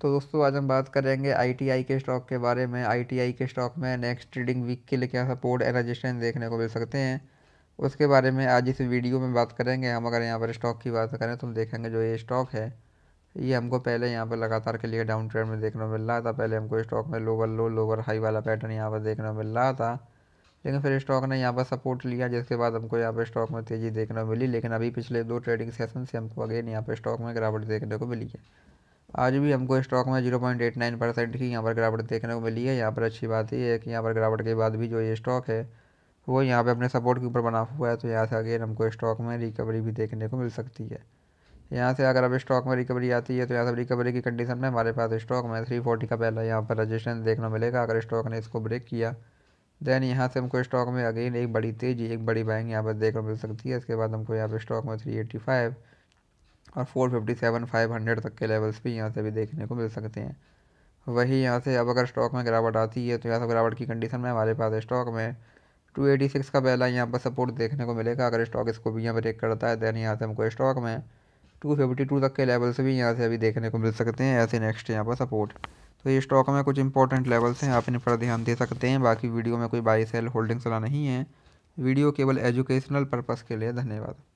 तो दोस्तों आज हम बात करेंगे आईटीआई के स्टॉक के बारे में आईटीआई के स्टॉक में नेक्स्ट ट्रेडिंग वीक के लिए क्या सपोर्ट एनालिजेशन देखने को मिल सकते हैं उसके बारे में आज इस वीडियो में बात करेंगे हम अगर यहाँ पर स्टॉक की बात करें तो हम देखेंगे जो ये स्टॉक है ये हमको पहले यहाँ पर लगातार के लिए डाउन ट्रेंड में देखने को मिल रहा था पहले हमको स्टॉक में लोअर लो लोअर हाई वाला पैटर्न यहाँ पर देखने को मिल रहा था लेकिन फिर स्टॉक ने यहाँ पर सपोर्ट लिया जिसके बाद हमको यहाँ पर स्टॉक में तेज़ी देखने को मिली लेकिन अभी पिछले दो ट्रेडिंग सेशन से हमको अगेन यहाँ पर स्टॉक में गिरावट देखने को मिली है आज भी हमको स्टॉक में 0.89 परसेंट की यहाँ पर गिरावट देखने को मिली है यहाँ पर अच्छी बात ये है कि यहाँ पर गिरावट के बाद भी जो ये स्टॉक है वो यहाँ पे अपने सपोर्ट के ऊपर बना हुआ है तो यहाँ से अगेन हमको स्टॉक में रिकवरी भी देखने को मिल सकती है यहाँ से अगर अब स्टॉक में रिकवरी आती है तो यहाँ से रिकवरी की कंडीशन में हमारे पास स्टॉक में थ्री फोर्टी का पहला यहाँ पर रजिस्ट्रेंस देखने मिलेगा अगर स्टॉक ने इसको ब्रेक किया देन यहाँ से हमको स्टॉक में अगेन एक बड़ी तेज़ी एक बड़ी बाइंग यहाँ पर देखने मिल सकती है इसके बाद हमको यहाँ पर स्टॉक में थ्री एट्टी फाइव और four fifty seven five hundred तक के लेवल्स भी यहाँ से भी देखने को मिल सकते हैं वही यहाँ से अब अगर स्टॉक में गिरावट आती है तो यहाँ से गिरावट की कंडीशन में हमारे पास स्टॉक में टू एटी सिक्स का पहला यहाँ पर सपोर्ट देखने को मिलेगा अगर स्टॉक इसको भी यहाँ ब्रेक करता है दैन यहाँ से हमको स्टॉक में टू फिफ्टी टू तक के लेवल्स भी यहाँ से अभी देखने को मिल सकते हैं ऐसे नेक्स्ट यहाँ पर सपोर्ट तो ये स्टॉक में कुछ इंपॉर्टेंट लेवल्स हैं आप इन पर ध्यान दे सकते हैं बाकी वीडियो में कोई बाई सेल होल्डिंग्स वाला नहीं है वीडियो केवल एजुकेशनल पर्पज़ के लिए धन्यवाद